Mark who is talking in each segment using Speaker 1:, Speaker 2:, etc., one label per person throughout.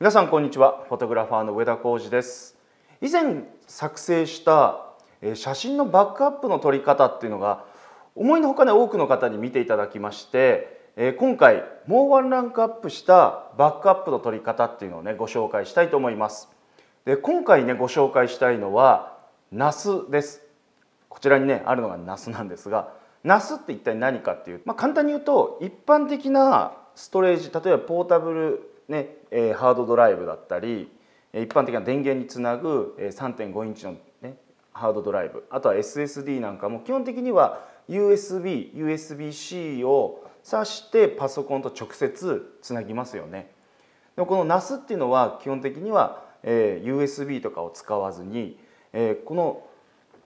Speaker 1: 皆さんこんにちはフォトグラファーの上田浩二です以前作成した写真のバックアップの撮り方っていうのが思いのほかね多くの方に見ていただきまして今回もうワンランクアップしたバックアップの撮り方っていうのをねご紹介したいと思いますで今回ねご紹介したいのはナスですこちらにねあるのがナスなんですがナスって一体何かっていう、まあ、簡単に言うと一般的なストレージ例えばポータブルねえハードドライブだったり一般的な電源につなぐ3.5インチの、ね、ハードドライブあとは SSD なんかも基本的には USB、USB-C を挿してパソコンと直接つなぎますよね。でこの NAS っていうのは基本的には、え USB とかを使わずに、えこの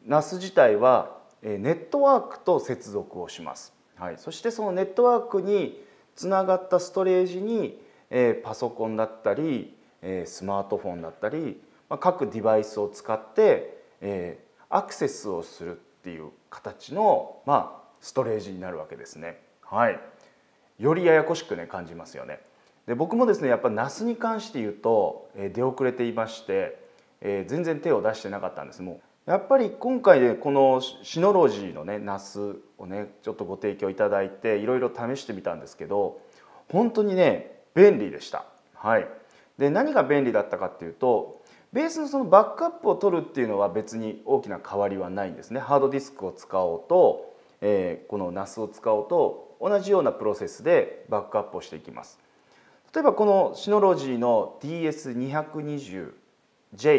Speaker 1: NAS 自体は、えネットワークと接続をします、はい、そしてそのネットワークにつながったストレージにえパソコンだったり、えスマートフォンだったり、まあ、各デバイスを使って、えアクセスをするっていう形の、まあ、ストレージになるわけですね。はい、よりややこしくね感じますよね。で僕もですねやっぱ NAS に関して言うと、え出遅れていまして、え全然手を出してなかったんですもうやっぱり今回で、このシノロジーのね NAS をねちょっとご提供いただいていろいろ試してみたんですけど本当にね便利でした。はい、で何が便利だったかっていうとベースのそのバックアップを取るっていうのは別に大きな変わりはないんですね。ハードディスクを使おうと、えー、この NAS を使おうと同じようなプロセスでバックアップをしていきます。例えばこのシノロジーの DS220J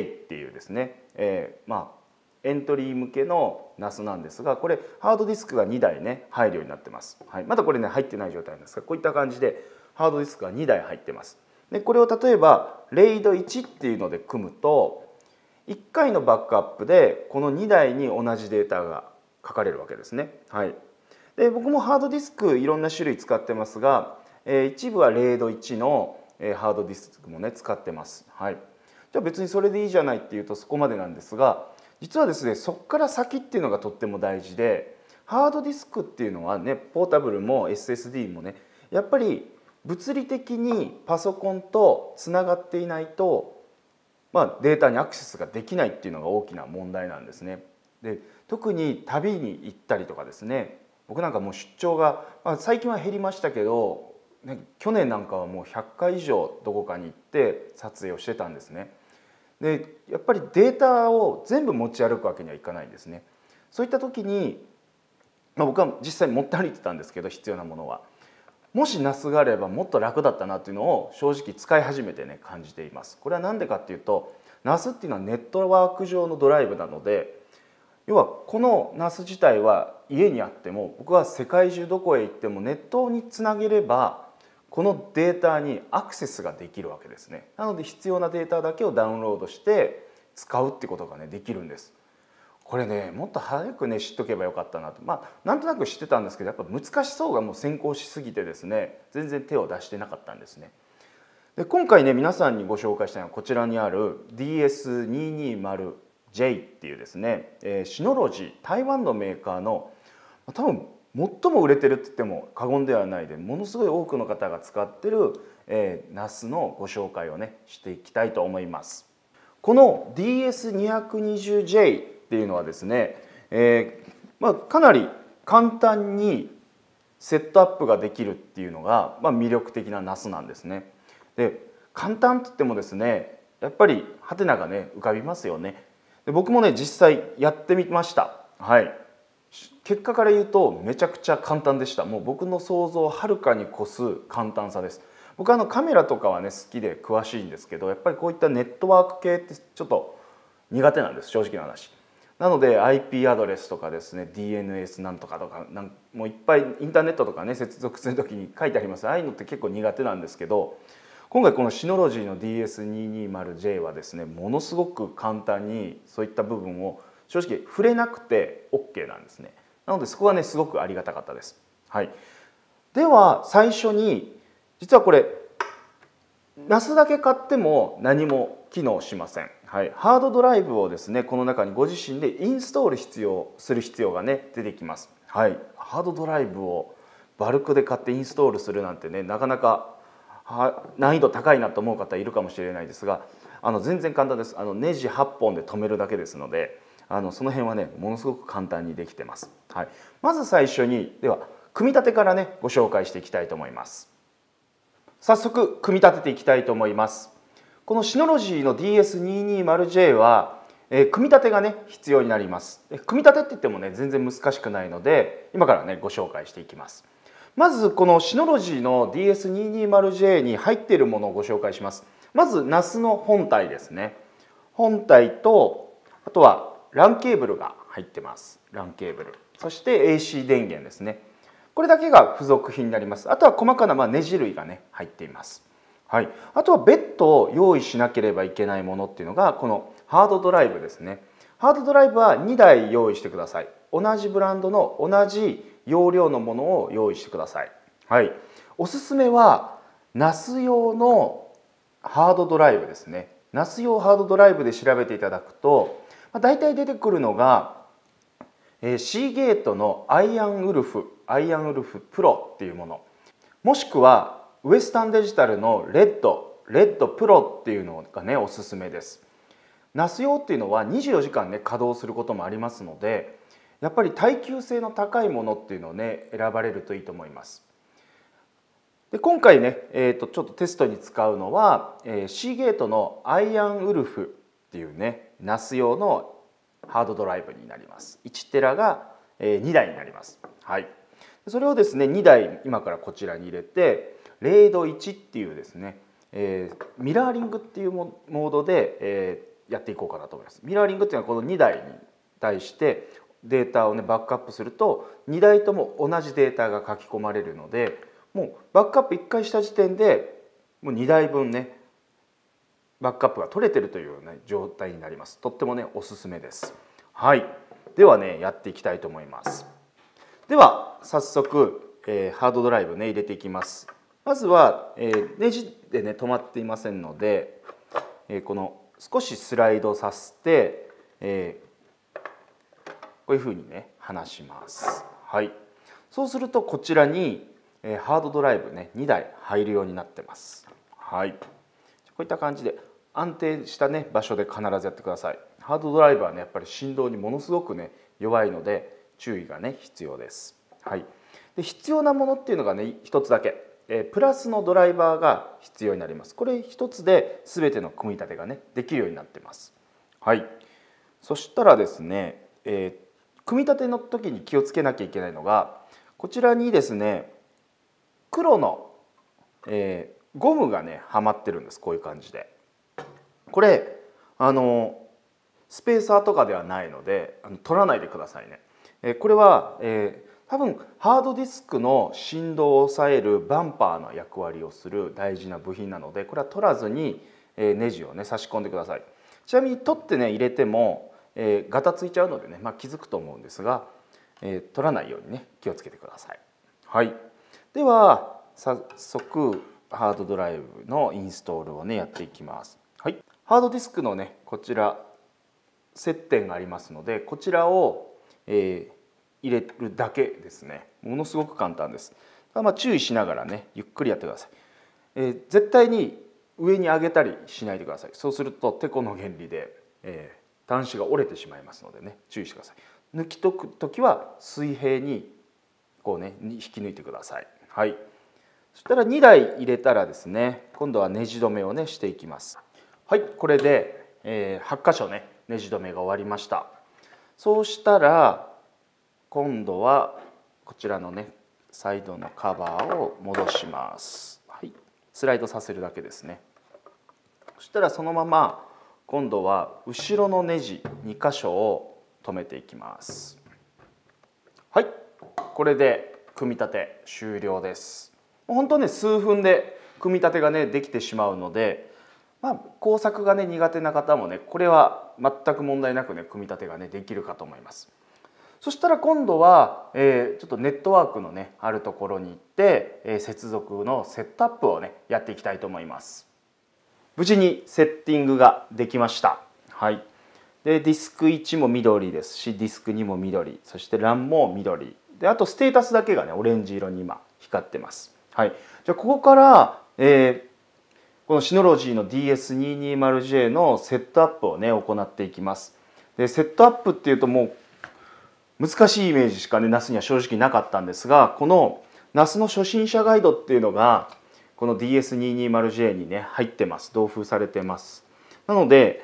Speaker 1: っていうですね、えー、まあエントリー向けの NAS なんですがこれハードディスクが2台ね入るようになってます、はい、まだこれね入ってない状態なんですがこういった感じでハードディスクが2台入ってます。でこれを例えばレイド1っていうので組むと1回のバックアップでこの2台に同じデータが書かれるわけですね。はい、で僕もハードディスクいろんな種類使ってますが、えー、一部はレイド1の、えー、ハードディスクもね使ってます。はい、じゃあ別にそれでいいじゃないっていうとそこまでなんですが実はですねそこから先っていうのがとっても大事でハードディスクっていうのはねポータブルも SSD もねやっぱり物理的にパソコンとつながっていないと、まあ、データにアクセスができないっていうのが大きな問題なんですね。で特に旅に行ったりとかですね僕なんかもう出張が、まあ、最近は減りましたけど、ね、去年なんかはもう100回以上どこかに行って撮影をしてたんですね。でやっぱりデータを全部持ち歩くわけにはいかないんですね。そういった時に、まあ、僕は実際持って歩いてたんですけど必要なものは。もしナスがあればもっと楽だったなっていうのを正直使い始めてね感じていますこれは何でかっていうとナスっていうのはネットワーク上のドライブなので要はこのナス自体は家にあっても僕は世界中どこへ行ってもネットにつなげればこのデータにアクセスができるわけですねなので必要なデータだけをダウンロードして使うってことがねできるんですこれねもっと早くね知っとけばよかったなとまあなんとなく知ってたんですけどやっぱ難しそうがもう先行しすぎてですね全然手を出してなかったんですね。で今回ね皆さんにご紹介したいのはこちらにある DS220J っていうですね、えー、シノロジー台湾のメーカーの多分最も売れてるって言っても過言ではないでものすごい多くの方が使ってる、えー、ナスのご紹介をねしていきたいと思います。この DS220J っていうのはですね、えーまあ、かなり簡単にセットアップができるっていうのが、まあ、魅力的なナスなんですね。で簡単って言ってもですねやっぱりハテナがね浮かびますよね。で僕もね実際やってみました。はい結果から言うとめちゃくちゃ簡単でしたもう僕の想像をはるかに超す簡単さです僕あのカメラとかはね好きで詳しいんですけどやっぱりこういったネットワーク系ってちょっと苦手なんです正直な話なので IP アドレスとかですね DNS なんとかとかなんもういっぱいインターネットとかね接続する時に書いてありますああいうのって結構苦手なんですけど今回このシノロジーの DS220J はですねものすごく簡単にそういった部分を正直触れなくて OK なんですねなのでそこはねすごくありがたかったです、はい、では最初に実はこれナスだけ買っても何も機能しませんはい、ハードドライブをですねこの中にご自身でインストール必要する必要がね出てきます、はい、ハードドライブをバルクで買ってインストールするなんてねなかなかは難易度高いなと思う方いるかもしれないですがあの全然簡単ですあのネジ8本で止めるだけですのであのその辺はねものすごく簡単にできてます、はい、まず最初にでは組み立てからねご紹介していきたいと思います早速組み立てていきたいと思いますこのシノロジーの DS220J は、えー、組み立てがね必要になります組み立てって言ってもね全然難しくないので今からねご紹介していきますまずこのシノロジーの DS220J に入っているものをご紹介しますまず NAS の本体ですね本体とあとは LAN ケーブルが入ってます LAN ケーブルそして AC 電源ですねこれだけが付属品になりますあとは細かなまネジ類がね入っていますはい、あとは別途用意しなければいけないものっていうのがこのハードドライブですねハードドライブは2台用意してください同じブランドの同じ容量のものを用意してください、はい、おすすめは NAS 用のハードドライブですね NAS 用ハードドライブで調べていただくと、まあ、大体出てくるのが、えシーゲートのアイアンウルフアイアンウルフプロっていうものもしくはウエスタンデジタルのレッドレッドプロっていうのがねおすすめですナス用っていうのは24時間ね稼働することもありますのでやっぱり耐久性の高いものっていうのをね選ばれるといいと思いますで今回ね、えーと、ちょっとテストに使うのは、えー、ゲートのアイアンウルフっていうね那須用のハードドライブになります1テラが、えー、2台になりますはいそれをですね2台今からこちらに入れて0度1っていうですね、えー、ミラーリングっていうモードで、えー、やっていこうかなと思います。ミラーリングっていうのはこの2台に対してデータをねバックアップすると2台とも同じデータが書き込まれるのでもうバックアップ1回した時点でもう2台分ねバックアップが取れてるというような状態になりますとってもねおすすめですはいではねやっていきたいと思いますでは早速、えー、ハードドライブね入れていきますまずは、えネジでね止まっていませんので、えこの少しスライドさせて、えこういうふうにね離します。はい、そうするとこちらに、えハードドライブね2台入るようになってます。はい、こういった感じで安定したね場所で必ずやってください。ハードドライブはねやっぱり振動にものすごくね弱いので注意がね必要です。はい、で必要なものっていうのがね一つだけえプラスのドライバーが必要になります。これ一つで全ての組み立てがねできるようになってます。はい。そしたらですね、えー、組み立ての時に気をつけなきゃいけないのがこちらにですね黒の、えー、ゴムがねはまってるんですこういう感じで。これあのスペーサーとかではないのであの取らないでくださいね。えー、これは、えー多分ハードディスクの振動を抑えるバンパーの役割をする大事な部品なのでこれは取らずにネジをね差し込んでくださいちなみに取ってね入れても、えー、ガタついちゃうのでね、まあ、気づくと思うんですが、えー、取らないようにね気をつけてください、はい、では早速ハードドライブのインストールをねやっていきます、はい、ハードディスクのねこちら接点がありますのでこちらを、えー、入れるだけですねものすごく簡単ですまあ注意しながらねゆっくりやってください、えー、絶対に上に上げたりしないでくださいそうするとてこの原理で、えー、端子が折れてしまいますのでね注意してください抜きとく時は水平にこうね引き抜いてくださいはいそしたら2台入れたらですね今度はネジ止めをねしていきますはいこれで、えー、8箇所ねネジ止めが終わりましたそうしたら今度はこちらのねサイドのカバーを戻します、はい、スライドさせるだけですねそしたらそのまま今度は後ろのネジ2箇所を止めていきますはいこれで組み立て終了です本当ね数分で組み立てがねできてしまうので、まあ、工作がね苦手な方もねこれは全く問題なくね組み立てがねできるかと思いますそしたら今度は、えー、ちょっとネットワークのねあるところに行って、えー、接続のセットアップをねやっていきたいと思います無事にセッティングができましたはいでディスク1も緑ですしディスク2も緑そして LAN も緑であとステータスだけがねオレンジ色に今光ってますはいじゃあここから、えー、このシノロジーの DS220J のセットアップをね行っていきますでセットアップっていうともう難しいイメージしかね那須には正直なかったんですがこの那須の初心者ガイドっていうのがこの DS220J にね入ってます同封されてますなので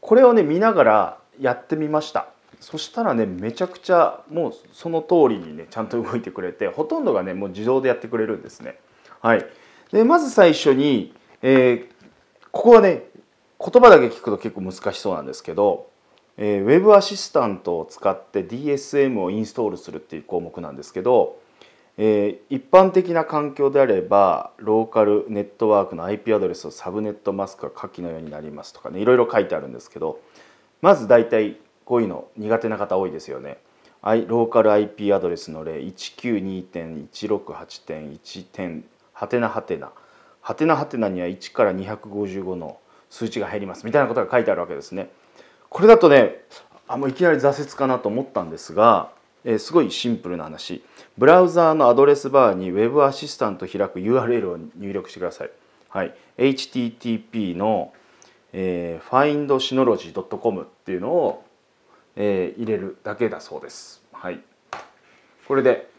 Speaker 1: これをね見ながらやってみましたそしたらねめちゃくちゃもうその通りにねちゃんと動いてくれてほとんどがねもう自動でやってくれるんですねはいでまず最初に、えー、ここはね言葉だけ聞くと結構難しそうなんですけどえー、Web アシスタントを使って DSM をインストールするっていう項目なんですけど、えー、一般的な環境であればローカルネットワークの IP アドレスをサブネットマスクが下記のようになりますとかねいろいろ書いてあるんですけどまず大体こういうの苦手な方多いですよね。ローカル IP アドレスの例 192.168.1. はてなはてなはてなはてなには1から255の数値が入りますみたいなことが書いてあるわけですね。これだとねあもういきなり挫折かなと思ったんですが、えー、すごいシンプルな話ブラウザーのアドレスバーに Web アシスタント開く URL を入力してください。はい、http の、えー、findsynology.com っていうのを、えー、入れるだけだそうです。はい、これで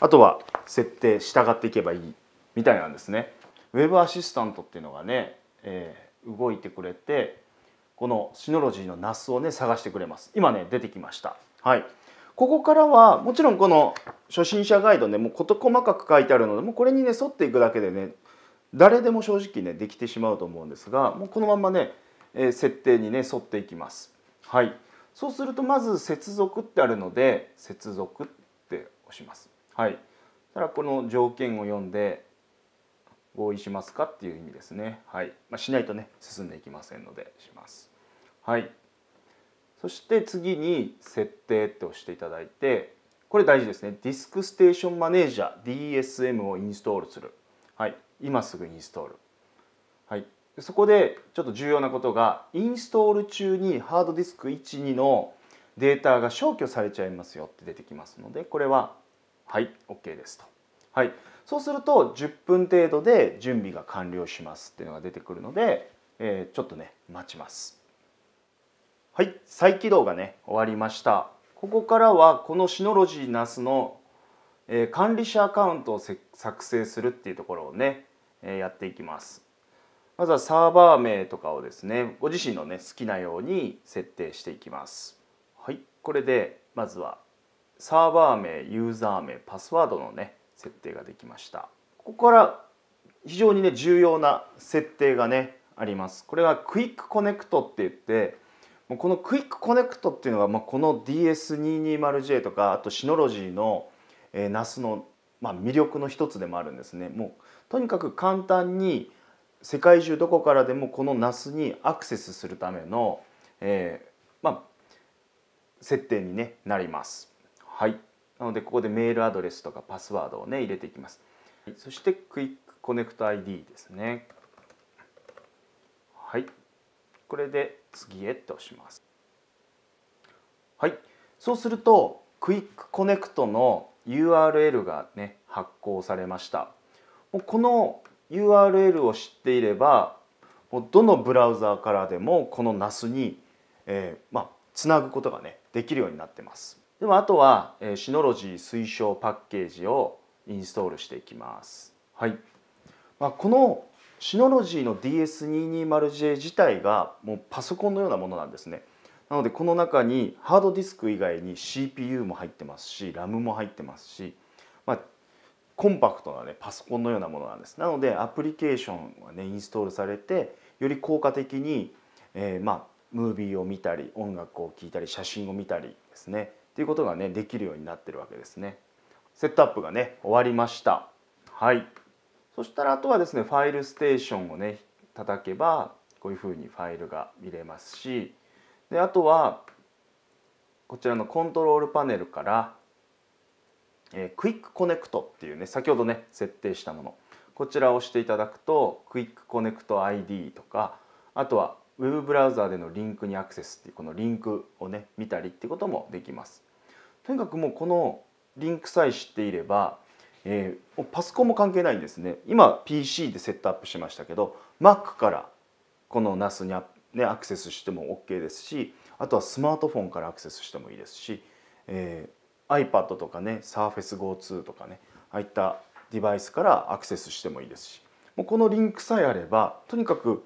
Speaker 1: あとは設定従っていけばいいみたいなんですね。Web アシスタントっていうのがね、えー、動いてくれてこのシノロジーのナスをね探してくれます今ね出てきましたはいここからはもちろんこの初心者ガイドねもう事細かく書いてあるのでもうこれにね沿っていくだけでね誰でも正直ねできてしまうと思うんですがもうこのままね、えー、設定にね沿っていきます。はい、そうするとまず接続ってあるので接続って押します。はい、たらこの条件を読んで合意しますかっていう意味ですね。はい、まあ、しないとね進んでいきませんのでします。はいそして次に設定って押していただいてこれ大事ですねディスクステーションマネージャー DSM をインストールするはい今すぐインストールはいそこでちょっと重要なことがインストール中にハードディスク12のデータが消去されちゃいますよって出てきますのでこれははい OK ですとはいそうすると10分程度で準備が完了しますっていうのが出てくるので、えー、ちょっとね待ちますはい、再起動がね終わりましたここからはこのシノロジーナスの、えー、管理者アカウントを作成するっていうところをね、えー、やっていきますまずはサーバー名とかをですねご自身のね好きなように設定していきますはいこれでまずはサーバー名ユーザー名パスワードのね設定ができましたここから非常にね重要な設定がねありますこれはクイックコネクトって言ってもうこのクイックコネクトっていうのが、まあ、この DS220J とかあとシノロジーの、えー、NAS の、まあ、魅力の一つでもあるんですね。もうとにかく簡単に世界中どこからでもこの NAS にアクセスするための、えー、まあ、設定に、ね、なります。はい、なのでここでメールアドレスとかパスワードをね入れていきます。そしてクイックコネクト ID ですね。はい。これで次へとしますはいそうするとクイックコネクトの URL がね発行されましたもうこの URL を知っていればもうどのブラウザーからでもこの NAS に、えー、まあ、つなぐことがねできるようになってますでもあとは、えー、シノロジー推奨パッケージをインストールしていきますはい、まあ、このシノロジーの DS220J 自体がもうパソコンのようなものなんですねなのでこの中にハードディスク以外に CPU も入ってますし RAM も入ってますし、まあ、コンパクトな、ね、パソコンのようなものなんですなのでアプリケーションが、ね、インストールされてより効果的に、えー、まあムービーを見たり音楽を聴いたり写真を見たりですねっていうことがねできるようになってるわけですね。セットアップがね終わりました。はいそしたらあとはですねファイルステーションをね叩けばこういうふうにファイルが見れますしであとはこちらのコントロールパネルから、えー、クイックコネクトっていうね先ほどね設定したものこちらを押していただくとクイックコネクト ID とかあとはウェブブラウザでのリンクにアクセスっていうこのリンクをね見たりってこともできます。とにかくもうこのリンクさえ知っていればえー、パソコンも関係ないんですね今 PC でセットアップしましたけど Mac からこの NAS にア,、ね、アクセスしても OK ですしあとはスマートフォンからアクセスしてもいいですし、えー、iPad とかね SurfaceGo2 とかねああいったデバイスからアクセスしてもいいですしもうこのリンクさえあればとにかく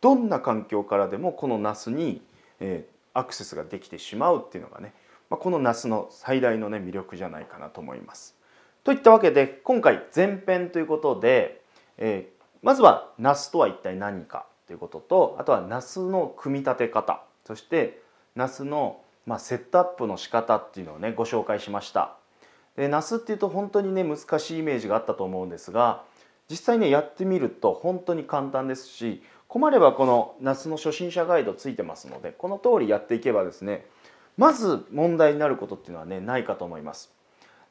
Speaker 1: どんな環境からでもこの NAS に、えー、アクセスができてしまうっていうのがね、まあ、この NAS の最大の、ね、魅力じゃないかなと思います。といったわけで今回前編ということで、えー、まずはナスとは一体何かということとあとはナスの組み立て方そしてナスのまあ、セットアップの仕方っていうのをねご紹介しましたでナスっていうと本当にね難しいイメージがあったと思うんですが実際ねやってみると本当に簡単ですし困ればこのナスの初心者ガイドついてますのでこの通りやっていけばですねまず問題になることっていうのはねないかと思います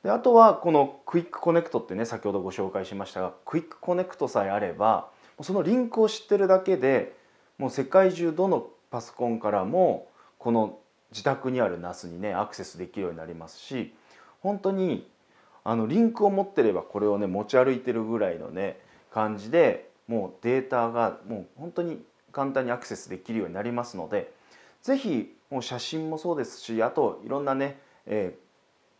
Speaker 1: であとはこのクイックコネクトってね先ほどご紹介しましたがクイックコネクトさえあればそのリンクを知ってるだけでもう世界中どのパソコンからもこの自宅にある NAS にねアクセスできるようになりますし本当にあのリンクを持ってればこれをね持ち歩いてるぐらいのね感じでもうデータがもう本当に簡単にアクセスできるようになりますので是非もう写真もそうですしあといろんなね、えー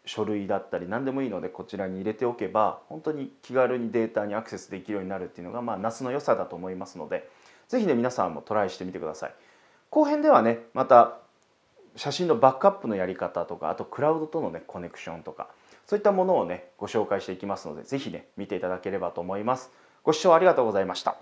Speaker 1: 書類だったり何でもいいのでこちらに入れておけば本当に気軽にデータにアクセスできるようになるっていうのがまあ夏の良さだと思いますので是非ね皆さんもトライしてみてください。後編ではねまた写真のバックアップのやり方とかあとクラウドとのねコネクションとかそういったものをねご紹介していきますので是非ね見ていただければと思います。ご視聴ありがとうございました。